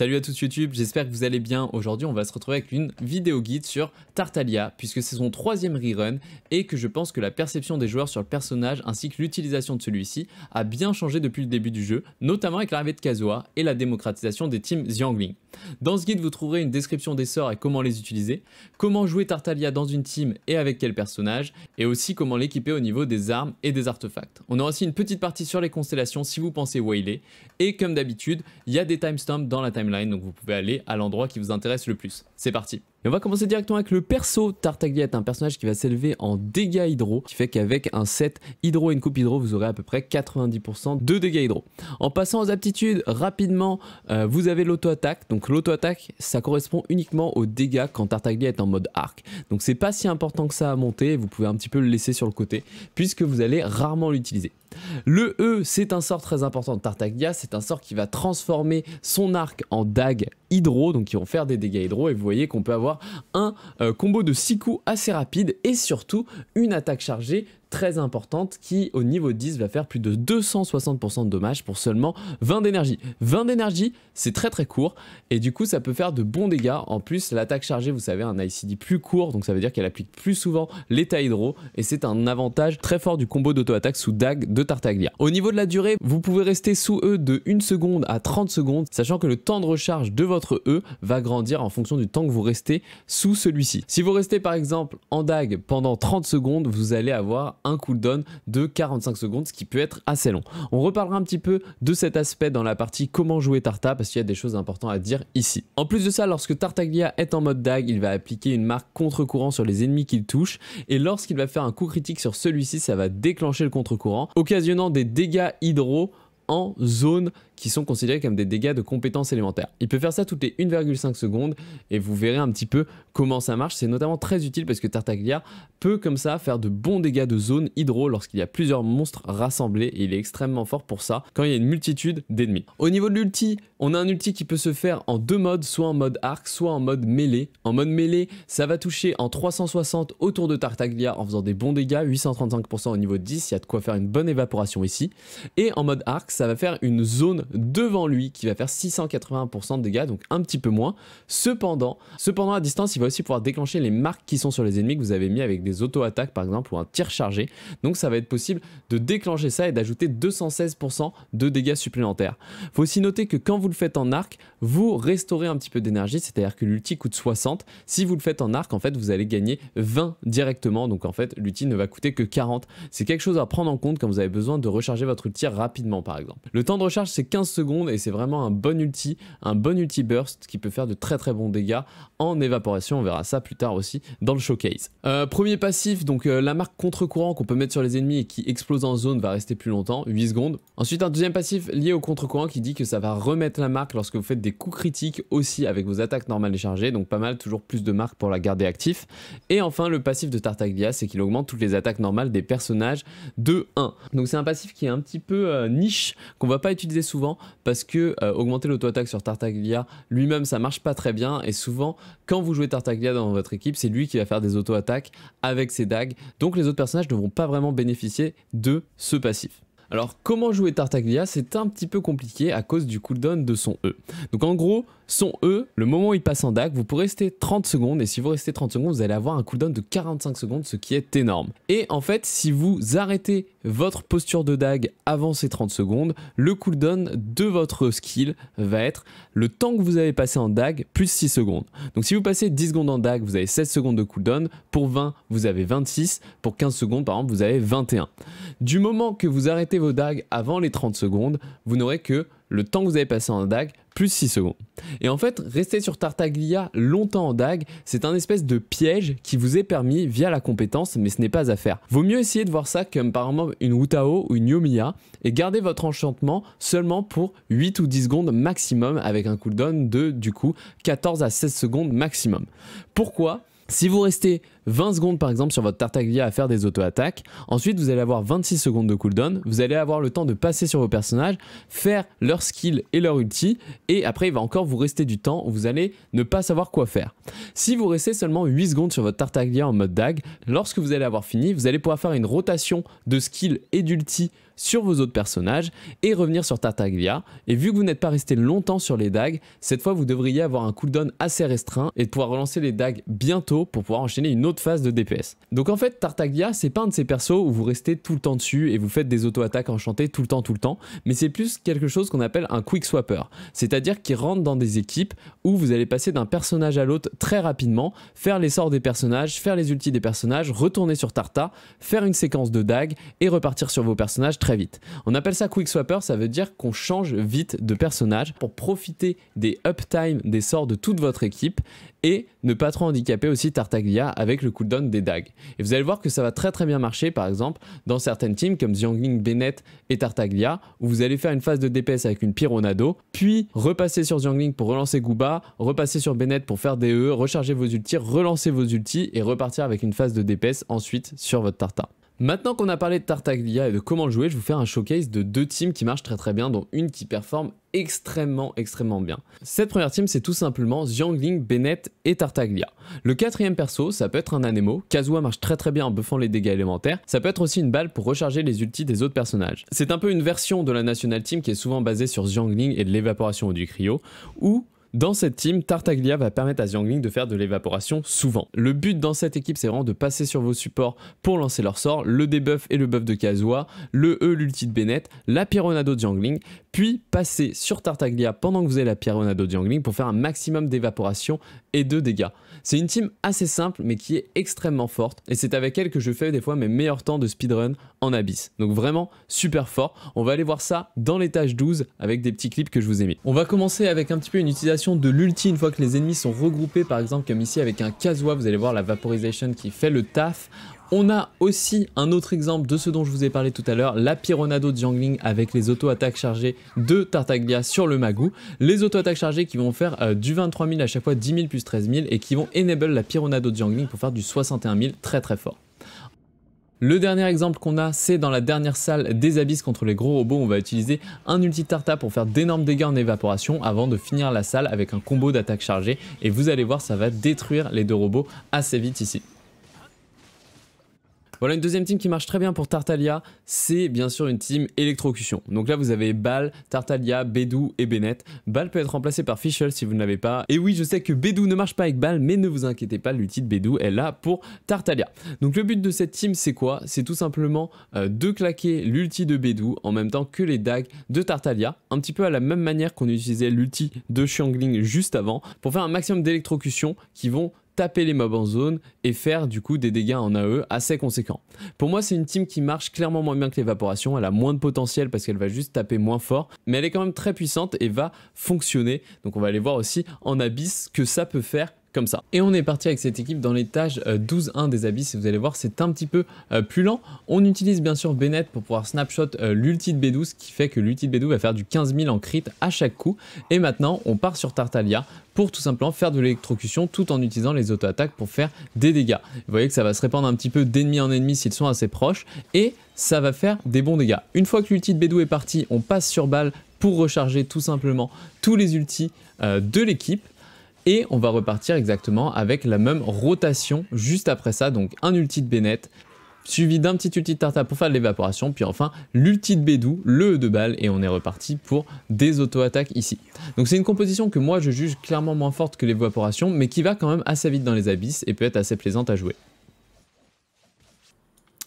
Salut à tous YouTube, j'espère que vous allez bien. Aujourd'hui, on va se retrouver avec une vidéo guide sur Tartalia, puisque c'est son troisième rerun et que je pense que la perception des joueurs sur le personnage ainsi que l'utilisation de celui-ci a bien changé depuis le début du jeu, notamment avec l'arrivée de Kazuha et la démocratisation des teams Xiangling. Dans ce guide, vous trouverez une description des sorts et comment les utiliser, comment jouer Tartalia dans une team et avec quel personnage, et aussi comment l'équiper au niveau des armes et des artefacts. On aura aussi une petite partie sur les constellations si vous pensez où il est, et comme d'habitude, il y a des timestamps dans la timeline donc vous pouvez aller à l'endroit qui vous intéresse le plus. C'est parti on va commencer directement avec le perso est un personnage qui va s'élever en dégâts hydro, qui fait qu'avec un set hydro et une coupe hydro, vous aurez à peu près 90% de dégâts hydro. En passant aux aptitudes, rapidement, euh, vous avez l'auto-attaque. Donc l'auto-attaque, ça correspond uniquement aux dégâts quand Tartaglia est en mode arc. Donc c'est pas si important que ça à monter, vous pouvez un petit peu le laisser sur le côté, puisque vous allez rarement l'utiliser. Le E, c'est un sort très important de Tartaglia, c'est un sort qui va transformer son arc en dague hydro, donc qui vont faire des dégâts hydro, et vous voyez qu'on peut avoir un euh, combo de 6 coups assez rapide, et surtout une attaque chargée très importante qui au niveau 10 va faire plus de 260% de dommages pour seulement 20 d'énergie. 20 d'énergie, c'est très très court et du coup ça peut faire de bons dégâts. En plus l'attaque chargée, vous savez, un ICD plus court donc ça veut dire qu'elle applique plus souvent l'état hydro et c'est un avantage très fort du combo d'auto-attaque sous DAG de Tartaglia. Au niveau de la durée, vous pouvez rester sous eux de 1 seconde à 30 secondes sachant que le temps de recharge de votre votre E va grandir en fonction du temps que vous restez sous celui-ci. Si vous restez par exemple en DAG pendant 30 secondes, vous allez avoir un cooldown de 45 secondes, ce qui peut être assez long. On reparlera un petit peu de cet aspect dans la partie comment jouer Tarta, parce qu'il y a des choses importantes à dire ici. En plus de ça, lorsque Tartaglia est en mode DAG, il va appliquer une marque contre-courant sur les ennemis qu'il touche, et lorsqu'il va faire un coup critique sur celui-ci, ça va déclencher le contre-courant, occasionnant des dégâts hydro zones qui sont considérées comme des dégâts de compétences élémentaires. Il peut faire ça toutes les 1,5 secondes et vous verrez un petit peu comment ça marche. C'est notamment très utile parce que Tartaglia peut comme ça faire de bons dégâts de zone hydro lorsqu'il y a plusieurs monstres rassemblés et il est extrêmement fort pour ça quand il y a une multitude d'ennemis. Au niveau de l'ulti, on a un ulti qui peut se faire en deux modes, soit en mode arc, soit en mode mêlée. En mode mêlée, ça va toucher en 360 autour de Tartaglia en faisant des bons dégâts, 835% au niveau 10, il y a de quoi faire une bonne évaporation ici. Et en mode arc, ça va faire une zone devant lui qui va faire 680% de dégâts, donc un petit peu moins. Cependant, cependant à distance, il va aussi pouvoir déclencher les marques qui sont sur les ennemis que vous avez mis avec des auto-attaques par exemple ou un tir chargé. Donc ça va être possible de déclencher ça et d'ajouter 216% de dégâts supplémentaires. Faut aussi noter que quand vous le faites en arc, vous restaurez un petit peu d'énergie, c'est-à-dire que l'ulti coûte 60. Si vous le faites en arc, en fait, vous allez gagner 20 directement. Donc en fait, l'ulti ne va coûter que 40. C'est quelque chose à prendre en compte quand vous avez besoin de recharger votre ulti rapidement par exemple. Le temps de recharge c'est 15 secondes et c'est vraiment un bon ulti, un bon ulti burst qui peut faire de très très bons dégâts en évaporation, on verra ça plus tard aussi dans le showcase. Euh, premier passif, donc euh, la marque contre-courant qu'on peut mettre sur les ennemis et qui explose en zone va rester plus longtemps, 8 secondes. Ensuite un deuxième passif lié au contre-courant qui dit que ça va remettre la marque lorsque vous faites des coups critiques aussi avec vos attaques normales et chargées, donc pas mal, toujours plus de marques pour la garder actif. Et enfin le passif de Tartaglia, c'est qu'il augmente toutes les attaques normales des personnages de 1. Donc c'est un passif qui est un petit peu euh, niche qu'on va pas utiliser souvent parce que euh, augmenter l'auto-attaque sur Tartaglia lui-même ça marche pas très bien et souvent quand vous jouez Tartaglia dans votre équipe c'est lui qui va faire des auto-attaques avec ses dagues donc les autres personnages ne vont pas vraiment bénéficier de ce passif. Alors comment jouer Tartaglia C'est un petit peu compliqué à cause du cooldown de son E. Donc en gros, sont eux, le moment où ils passent en DAG, vous pouvez rester 30 secondes et si vous restez 30 secondes, vous allez avoir un cooldown de 45 secondes, ce qui est énorme. Et en fait, si vous arrêtez votre posture de DAG avant ces 30 secondes, le cooldown de votre skill va être le temps que vous avez passé en DAG plus 6 secondes. Donc si vous passez 10 secondes en DAG, vous avez 16 secondes de cooldown, pour 20, vous avez 26, pour 15 secondes, par exemple, vous avez 21. Du moment que vous arrêtez vos DAG avant les 30 secondes, vous n'aurez que le temps que vous avez passé en DAG plus 6 secondes. Et en fait, rester sur Tartaglia longtemps en DAG, c'est un espèce de piège qui vous est permis via la compétence, mais ce n'est pas à faire. Vaut mieux essayer de voir ça comme par exemple une Wutao ou une Yomiya et garder votre enchantement seulement pour 8 ou 10 secondes maximum avec un cooldown de du coup 14 à 16 secondes maximum. Pourquoi si vous restez 20 secondes par exemple sur votre Tartaglia à faire des auto-attaques, ensuite vous allez avoir 26 secondes de cooldown, vous allez avoir le temps de passer sur vos personnages, faire leur skill et leur ulti, et après il va encore vous rester du temps où vous allez ne pas savoir quoi faire. Si vous restez seulement 8 secondes sur votre Tartaglia en mode dag, lorsque vous allez avoir fini, vous allez pouvoir faire une rotation de skill et d'ulti sur vos autres personnages et revenir sur Tartaglia. Et vu que vous n'êtes pas resté longtemps sur les dagues, cette fois vous devriez avoir un cooldown assez restreint et pouvoir relancer les dagues bientôt pour pouvoir enchaîner une autre phase de DPS. Donc en fait, Tartaglia, c'est pas un de ces persos où vous restez tout le temps dessus et vous faites des auto-attaques enchantées tout le temps, tout le temps, mais c'est plus quelque chose qu'on appelle un quick swapper, c'est-à-dire qui rentre dans des équipes où vous allez passer d'un personnage à l'autre très rapidement, faire les sorts des personnages, faire les ultis des personnages, retourner sur Tarta, faire une séquence de dagues et repartir sur vos personnages très vite. On appelle ça Quick Swapper, ça veut dire qu'on change vite de personnage pour profiter des uptime des sorts de toute votre équipe et ne pas trop handicaper aussi Tartaglia avec le cooldown des dagues. Et vous allez voir que ça va très très bien marcher par exemple dans certaines teams comme Xiangling, Bennett et Tartaglia où vous allez faire une phase de DPS avec une Pironado, puis repasser sur Xiangling pour relancer Gooba, repasser sur Bennett pour faire des E, recharger vos ultis, relancer vos ultis et repartir avec une phase de DPS ensuite sur votre Tartaglia. Maintenant qu'on a parlé de Tartaglia et de comment le jouer, je vais vous faire un showcase de deux teams qui marchent très très bien, dont une qui performe extrêmement extrêmement bien. Cette première team c'est tout simplement Xiangling, Bennett et Tartaglia. Le quatrième perso ça peut être un Anemo, Kazuha marche très très bien en buffant les dégâts élémentaires, ça peut être aussi une balle pour recharger les ultis des autres personnages. C'est un peu une version de la National Team qui est souvent basée sur Xiangling et de l'évaporation ou du cryo, ou dans cette team, Tartaglia va permettre à Xiangling de faire de l'évaporation souvent. Le but dans cette équipe, c'est vraiment de passer sur vos supports pour lancer leur sort, le debuff et le buff de Kazuha, le E, l'ulti de Bennett, la Pironado de Xiangling, puis passer sur Tartaglia pendant que vous avez la Pyronado de Xiangling pour faire un maximum d'évaporation et de dégâts. C'est une team assez simple mais qui est extrêmement forte et c'est avec elle que je fais des fois mes meilleurs temps de speedrun en abyss. Donc vraiment super fort. On va aller voir ça dans l'étage 12 avec des petits clips que je vous ai mis. On va commencer avec un petit peu une utilisation de l'ulti une fois que les ennemis sont regroupés, par exemple comme ici avec un Kazoa, vous allez voir la vaporisation qui fait le taf. On a aussi un autre exemple de ce dont je vous ai parlé tout à l'heure, la Pironado de Jangling avec les auto-attaques chargées de Tartaglia sur le Magou. Les auto-attaques chargées qui vont faire euh, du 23 000 à chaque fois, 10 000 plus 13 000 et qui vont enable la Pironado de Jangling pour faire du 61 000 très très fort. Le dernier exemple qu'on a, c'est dans la dernière salle des abysses contre les gros robots, on va utiliser un ulti Tarta pour faire d'énormes dégâts en évaporation avant de finir la salle avec un combo d'attaque chargée et vous allez voir ça va détruire les deux robots assez vite ici. Voilà une deuxième team qui marche très bien pour Tartalia, c'est bien sûr une team électrocution. Donc là vous avez Bal, Tartalia, Bedou et Bennett. Bal peut être remplacé par Fischl si vous ne l'avez pas. Et oui je sais que Bedou ne marche pas avec Bal mais ne vous inquiétez pas, l'ulti de Bedou est là pour Tartalia. Donc le but de cette team c'est quoi C'est tout simplement euh, de claquer l'ulti de Bedou en même temps que les dagues de Tartalia, un petit peu à la même manière qu'on utilisait l'ulti de Xiangling juste avant, pour faire un maximum d'électrocution qui vont taper les mobs en zone et faire du coup des dégâts en AE assez conséquents. Pour moi c'est une team qui marche clairement moins bien que l'évaporation, elle a moins de potentiel parce qu'elle va juste taper moins fort, mais elle est quand même très puissante et va fonctionner. Donc on va aller voir aussi en abyss que ça peut faire comme ça. Et on est parti avec cette équipe dans l'étage euh, 12-1 des abysses vous allez voir c'est un petit peu euh, plus lent. On utilise bien sûr Bennett pour pouvoir snapshot euh, l'ulti de B12 qui fait que l'ulti de B12 va faire du 15 000 en crit à chaque coup. Et maintenant on part sur Tartalia pour tout simplement faire de l'électrocution tout en utilisant les auto-attaques pour faire des dégâts. Vous voyez que ça va se répandre un petit peu d'ennemi en ennemi s'ils sont assez proches et ça va faire des bons dégâts. Une fois que l'ulti de b est parti, on passe sur balle pour recharger tout simplement tous les ultis de l'équipe. Et on va repartir exactement avec la même rotation juste après ça, donc un ulti de Bennett, suivi d'un petit ulti de Tarta pour faire de l'évaporation, puis enfin l'ulti de Bédou, le E de balle, et on est reparti pour des auto-attaques ici. Donc c'est une composition que moi je juge clairement moins forte que l'évaporation, mais qui va quand même assez vite dans les abysses et peut être assez plaisante à jouer.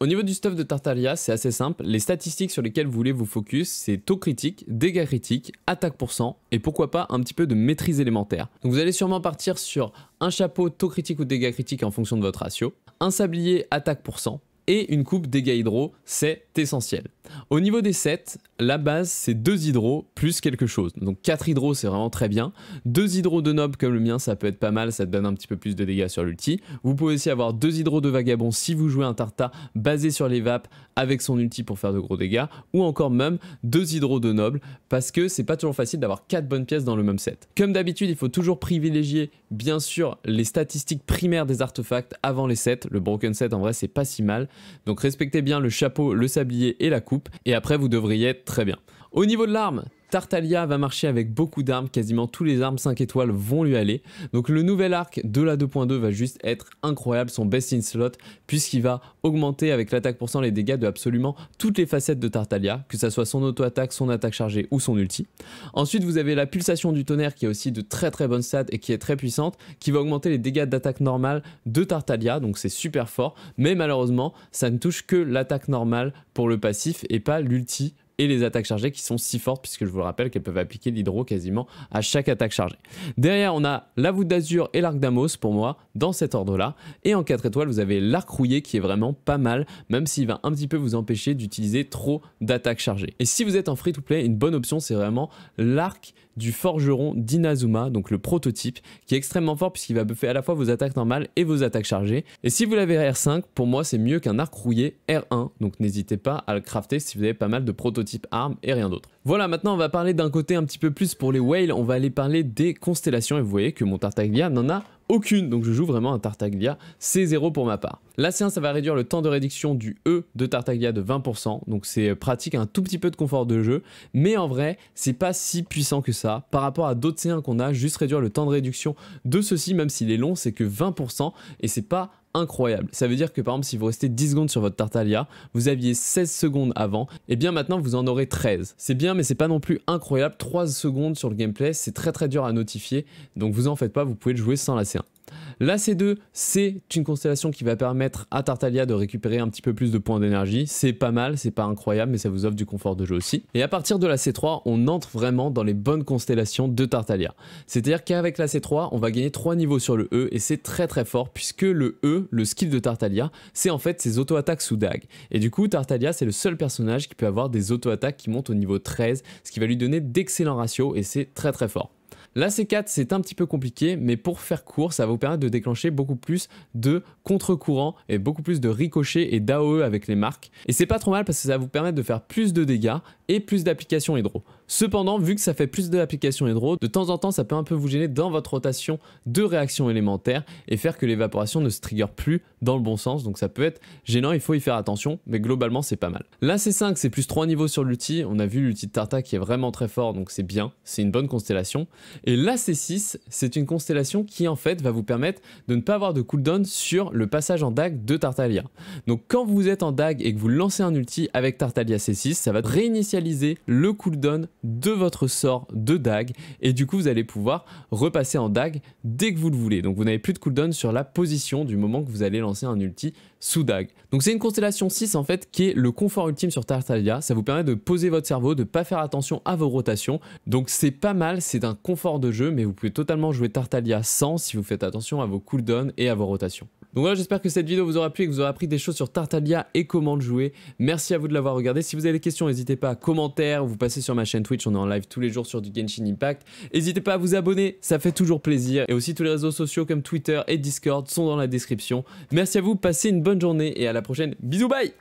Au niveau du stuff de Tartaria, c'est assez simple. Les statistiques sur lesquelles vous voulez vous focus, c'est taux critique, dégâts critiques, attaque pour cent et pourquoi pas un petit peu de maîtrise élémentaire. Donc vous allez sûrement partir sur un chapeau taux critique ou dégâts critiques en fonction de votre ratio, un sablier attaque pour cent et une coupe dégâts hydro, c'est essentiel. Au niveau des sets, la base c'est 2 hydro plus quelque chose. Donc 4 hydros c'est vraiment très bien. 2 hydro de nob comme le mien ça peut être pas mal, ça te donne un petit peu plus de dégâts sur l'ulti. Vous pouvez aussi avoir 2 hydros de vagabond si vous jouez un tarta basé sur les vapes avec son ulti pour faire de gros dégâts, ou encore même deux hydros de noble, parce que c'est pas toujours facile d'avoir quatre bonnes pièces dans le même set. Comme d'habitude, il faut toujours privilégier, bien sûr, les statistiques primaires des artefacts avant les sets. Le broken set, en vrai, c'est pas si mal. Donc respectez bien le chapeau, le sablier et la coupe, et après, vous devriez être très bien. Au niveau de l'arme, Tartalia va marcher avec beaucoup d'armes, quasiment tous les armes 5 étoiles vont lui aller. Donc le nouvel arc de la 2.2 va juste être incroyable, son best in slot, puisqu'il va augmenter avec l'attaque cent les dégâts de absolument toutes les facettes de Tartalia, que ça soit son auto-attaque, son attaque chargée ou son ulti. Ensuite vous avez la pulsation du tonnerre qui est aussi de très très bonne stats et qui est très puissante, qui va augmenter les dégâts d'attaque normale de Tartalia, donc c'est super fort, mais malheureusement ça ne touche que l'attaque normale pour le passif et pas l'ulti et les attaques chargées qui sont si fortes, puisque je vous le rappelle qu'elles peuvent appliquer l'hydro quasiment à chaque attaque chargée. Derrière, on a la voûte d'azur et l'arc d'Amos pour moi, dans cet ordre-là. Et en 4 étoiles, vous avez l'arc rouillé qui est vraiment pas mal, même s'il va un petit peu vous empêcher d'utiliser trop d'attaques chargées. Et si vous êtes en free-to-play, une bonne option, c'est vraiment l'arc du forgeron d'Inazuma, donc le prototype, qui est extrêmement fort puisqu'il va buffer à la fois vos attaques normales et vos attaques chargées. Et si vous l'avez R5, pour moi c'est mieux qu'un arc rouillé R1, donc n'hésitez pas à le crafter si vous avez pas mal de prototypes type arme et rien d'autre. Voilà, maintenant on va parler d'un côté un petit peu plus pour les whales, on va aller parler des constellations et vous voyez que mon Tartaglia n'en a aucune, donc je joue vraiment un Tartaglia C0 pour ma part. La c ça va réduire le temps de réduction du E de Tartaglia de 20%, donc c'est euh, pratique, un tout petit peu de confort de jeu, mais en vrai, c'est pas si puissant que ça, par rapport à d'autres C1 qu'on a, juste réduire le temps de réduction de ci même s'il est long, c'est que 20%, et c'est pas incroyable. Ça veut dire que par exemple si vous restez 10 secondes sur votre tartalia, vous aviez 16 secondes avant, et eh bien maintenant vous en aurez 13. C'est bien mais c'est pas non plus incroyable, 3 secondes sur le gameplay, c'est très très dur à notifier, donc vous en faites pas, vous pouvez le jouer sans la c la C2, c'est une constellation qui va permettre à Tartalia de récupérer un petit peu plus de points d'énergie. C'est pas mal, c'est pas incroyable, mais ça vous offre du confort de jeu aussi. Et à partir de la C3, on entre vraiment dans les bonnes constellations de Tartalia. C'est-à-dire qu'avec la C3, on va gagner 3 niveaux sur le E, et c'est très très fort, puisque le E, le skill de Tartalia, c'est en fait ses auto-attaques sous DAG Et du coup, Tartalia, c'est le seul personnage qui peut avoir des auto-attaques qui montent au niveau 13, ce qui va lui donner d'excellents ratios, et c'est très très fort. La C4, c'est un petit peu compliqué, mais pour faire court, ça va vous permettre de déclencher beaucoup plus de contre-courant et beaucoup plus de ricochets et d'AOE avec les marques. Et c'est pas trop mal parce que ça va vous permettre de faire plus de dégâts et plus d'applications hydro. Cependant, vu que ça fait plus de l'application hydro, de temps en temps ça peut un peu vous gêner dans votre rotation de réaction élémentaire et faire que l'évaporation ne se trigger plus dans le bon sens. Donc ça peut être gênant, il faut y faire attention, mais globalement c'est pas mal. La C5 c'est plus 3 niveaux sur l'outil, on a vu l'outil de Tarta qui est vraiment très fort, donc c'est bien, c'est une bonne constellation. Et la C6 c'est une constellation qui en fait va vous permettre de ne pas avoir de cooldown sur le passage en DAG de Tartalia. Donc quand vous êtes en DAG et que vous lancez un ulti avec Tartalia C6, ça va réinitialiser le cooldown de votre sort de dag et du coup vous allez pouvoir repasser en dag dès que vous le voulez. Donc vous n'avez plus de cooldown sur la position du moment que vous allez lancer un ulti sous dag. Donc c'est une constellation 6 en fait qui est le confort ultime sur Tartalia. Ça vous permet de poser votre cerveau, de pas faire attention à vos rotations. Donc c'est pas mal, c'est un confort de jeu mais vous pouvez totalement jouer Tartalia sans si vous faites attention à vos cooldowns et à vos rotations. Donc voilà, j'espère que cette vidéo vous aura plu et que vous aurez appris des choses sur Tartaglia et comment le jouer. Merci à vous de l'avoir regardé. Si vous avez des questions, n'hésitez pas à ou vous passez sur ma chaîne Twitch, on est en live tous les jours sur du Genshin Impact. N'hésitez pas à vous abonner, ça fait toujours plaisir. Et aussi tous les réseaux sociaux comme Twitter et Discord sont dans la description. Merci à vous, passez une bonne journée et à la prochaine. Bisous, bye